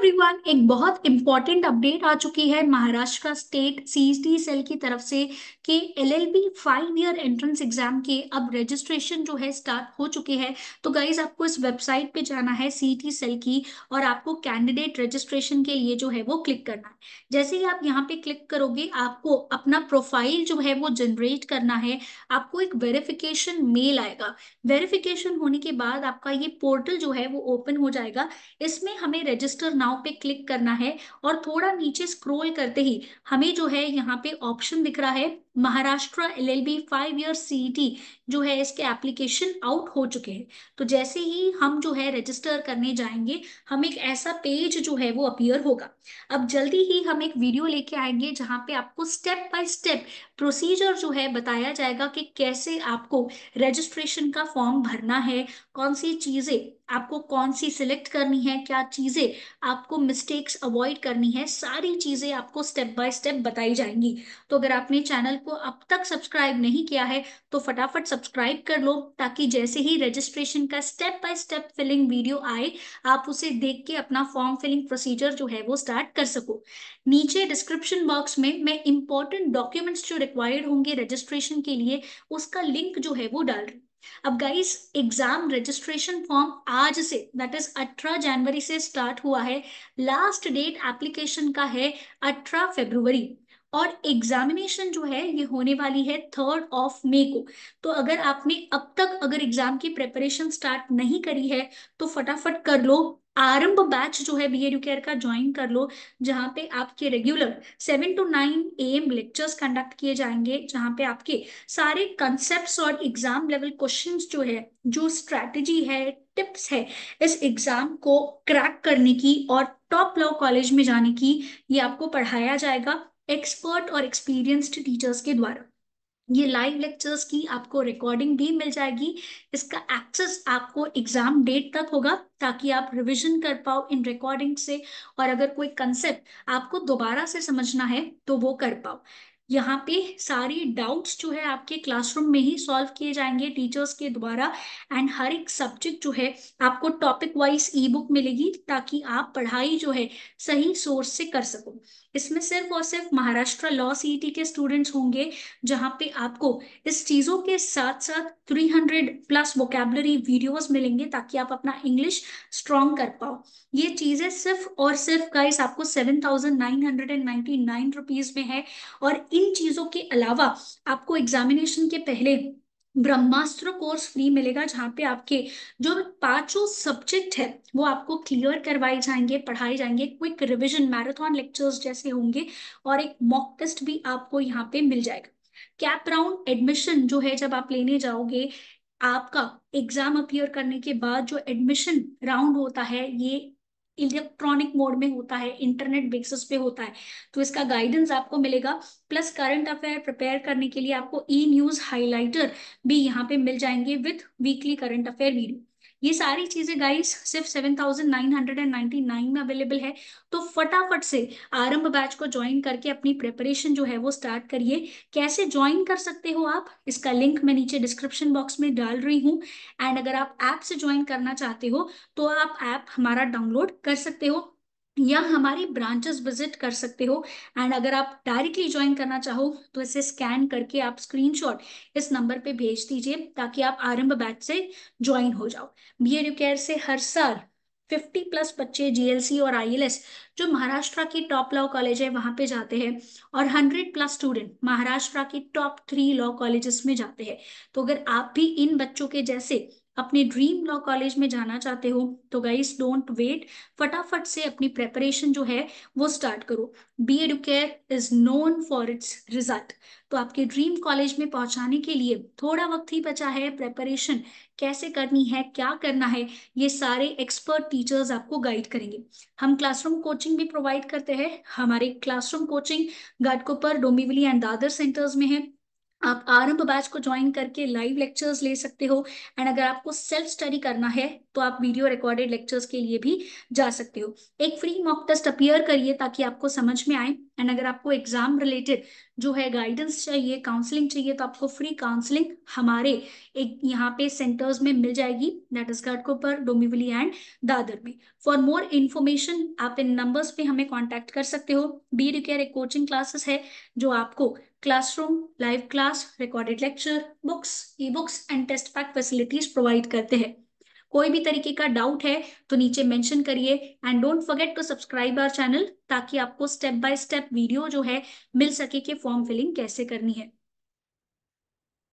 everyone एक बहुत important update आ चुकी है महाराष्ट्र का स्टेट सीईटी सेल की तरफ से कि LLB five year entrance exam के अब रजिस्ट्रेशन जो है स्टार्ट हो चुके हैं तो गाइज आपको इस वेबसाइट पे जाना है सीईटी सेल की और आपको कैंडिडेट रजिस्ट्रेशन के लिए जो है वो क्लिक करना है जैसे ही आप यहाँ पे क्लिक करोगे आपको अपना प्रोफाइल जो है वो जनरेट करना है आपको एक वेरिफिकेशन मेल आएगा वेरिफिकेशन होने के बाद आपका ये पोर्टल जो है वो ओपन हो जाएगा इसमें हमें रजिस्टर नाउ नाउ पे क्लिक करना है और थोड़ा नीचे स्क्रोल करते ही हमें जो है यहाँ पे ऑप्शन दिख रहा है Maharashtra L L B five year CET जो है इसके एप्लीकेशन आउट हो चुके हैं तो जैसे ही हम जो है रजिस्टर करने जाएंगे हम एक ऐसा पेज जो है वो अपियर होगा अब जल्दी ही हम एक वीडियो लेके आएंगे जहां पे आपको स्टेप बाय स्टेप प्रोसीजर जो है बताया जाएगा कि कैसे आपको रजिस्ट्रेशन का फॉर्म भरना है कौन सी चीजें आपको कौन सी सिलेक्ट करनी है क्या चीजें आपको मिस्टेक्स अवॉइड करनी है सारी चीजें आपको स्टेप बाय स्टेप बताई जाएंगी तो अगर आपने चैनल को को अब तक सब्सक्राइब नहीं किया है तो फटाफट सब्सक्राइब कर लो ताकि जैसे ही रजिस्ट्रेशन का step by step filling video आए आप उसे देख के अपना फॉर्म फिलिंग प्रोसीजर जो है वो स्टार्ट कर सको नीचे डिस्क्रिप्शन बॉक्स में मैं इंपॉर्टेंट डॉक्यूमेंट्स जो रिक्वायर्ड होंगे रजिस्ट्रेशन के लिए उसका लिंक जो है वो डाल रही अब गाइस एग्जाम रजिस्ट्रेशन फॉर्म आज से दैट इज 18 जनवरी से स्टार्ट हुआ है लास्ट डेट एप्लीकेशन का है 18 फरवरी और एग्जामिनेशन जो है ये होने वाली है थर्ड ऑफ मे को तो अगर आपने अब तक अगर एग्जाम की प्रेपरेशन स्टार्ट नहीं करी है तो फटाफट कर लो आरंभ बैच जो है बी एड केयर का ज्वाइन कर लो जहां पे आपके regular seven to nine A M lectures conduct किए जाएंगे जहां पे आपके सारे कंसेप्ट और एग्जाम लेवल क्वेश्चंस जो है जो स्ट्रैटेजी है टिप्स है इस एग्जाम को क्रैक करने की और टॉप लॉ कॉलेज में जाने की ये आपको पढ़ाया जाएगा एक्सपर्ट और एक्सपीरियंस्ड टीचर्स के द्वारा ये लाइव लेक्चर्स की आपको रिकॉर्डिंग भी मिल जाएगी इसका एक्सेस आपको एग्जाम डेट तक होगा ताकि आप रिवीजन कर पाओ इन रिकॉर्डिंग से और अगर कोई कंसेप्ट आपको दोबारा से समझना है तो वो कर पाओ यहाँ पे सारी डाउट्स जो है आपके क्लासरूम में ही सॉल्व किए जाएंगे टीचर्स के द्वारा एंड हर एक सब्जेक्ट जो है आपको टॉपिक वाइज ई बुक मिलेगी ताकि आप पढ़ाई जो है सही सोर्स से कर सको इसमें सिर्फ और सिर्फ महाराष्ट्र लॉ सी e के स्टूडेंट्स होंगे जहाँ पे आपको इस चीजों के साथ साथ 300 प्लस वोकेबलरी वीडियोस मिलेंगे ताकि आप अपना इंग्लिश स्ट्रॉन्ग कर पाओ ये चीजें सिर्फ और सिर्फ गाइस आपको seven thousand nine hundred and ninety nine rupees में है और इन चीजों के अलावा आपको एग्जामिनेशन के पहले ब्रह्मास्त्र कोर्स फ्री मिलेगा जहाँ पे आपके जो पांचों सब्जेक्ट है वो आपको क्लियर करवाए जाएंगे पढ़ाए जाएंगे क्विक रिवीजन मैराथन लेक्चर्स जैसे होंगे और एक मॉक टेस्ट भी आपको यहाँ पे मिल जाएगा कैप राउंड एडमिशन जो है जब आप लेने जाओगे आपका एग्जाम अपियर करने के बाद जो एडमिशन राउंड होता है ये इलेक्ट्रॉनिक मोड में होता है इंटरनेट बेसिस पे होता है तो इसका गाइडेंस आपको मिलेगा प्लस करंट अफेयर प्रिपेयर करने के लिए आपको ई न्यूज हाईलाइटर भी यहाँ पे मिल जाएंगे with weekly current affair video ये सारी चीजें गाइस सिर्फ seven thousand nine hundred and ninety nine में अवेलेबल है तो फटाफट से आरंभ बैच को ज्वाइन करके अपनी प्रिपरेशन जो है वो स्टार्ट करिए कैसे ज्वाइन कर सकते हो आप इसका लिंक मैं नीचे डिस्क्रिप्शन बॉक्स में डाल रही हूँ एंड अगर आप ऐप से ज्वाइन करना चाहते हो तो आप ऐप हमारा डाउनलोड कर सकते हो या हमारे ब्रांचेस विजिट कर सकते हो एंड अगर आप डायरेक्टली ज्वाइन करना चाहो तो इसे स्कैन करके आप स्क्रीनशॉट इस नंबर पे भेज दीजिए ताकि आप आरंभ बैच से ज्वाइन हो जाओ बी एड केयर से हर साल 50 प्लस बच्चे जीएलसी और आईएलएस जो महाराष्ट्र की टॉप लॉ कॉलेज है वहां पे जाते हैं और 100 प्लस स्टूडेंट महाराष्ट्र की टॉप थ्री लॉ कॉलेजेस में जाते हैं तो अगर आप भी इन बच्चों के जैसे अपने ड्रीम लॉ कॉलेज में जाना चाहते हो तो गाइस डोंट वेट फटाफट से अपनी प्रेपरेशन जो है वो स्टार्ट करो B care is known for its result तो आपके ड्रीम कॉलेज में पहुंचाने के लिए थोड़ा वक्त ही बचा है प्रेपरेशन कैसे करनी है क्या करना है ये सारे एक्सपर्ट टीचर्स आपको गाइड करेंगे हम क्लासरूम कोचिंग भी प्रोवाइड करते हैं हमारे classroom coaching Ghatkopar Dombivli and Dadar centres में है आप आरंभ बैच को ज्वाइन करके लाइव लेक्चर्स ले सकते हो एंड अगर आपको सेल्फ स्टडी करना है तो आप वीडियो रिकॉर्डेड लेक्चर्स के लिए भी जा सकते हो एक फ्री मॉक टेस्ट अपियर करिए ताकि आपको समझ में आए एंड अगर आपको एग्जाम रिलेटेड जो है गाइडेंस चाहिए काउंसलिंग चाहिए तो आपको फ्री काउंसलिंग हमारे एक यहाँ पे सेंटर्स में मिल जाएगी दैट इज पर डोमिवली एंड दादर में फॉर मोर इन्फॉर्मेशन आप इन नंबर्स पे हमें कॉन्टेक्ट कर सकते हो बी रिकेयर एक कोचिंग क्लासेस है जो आपको classroom live class recorded lecture books e books and test pack facilities provide करते हैं कोई भी तरीके का डाउट है तो नीचे मेंशन करिए and don't forget to subscribe our channel ताकि आपको स्टेप बाय स्टेप वीडियो जो है मिल सके कि फॉर्म फिलिंग कैसे करनी है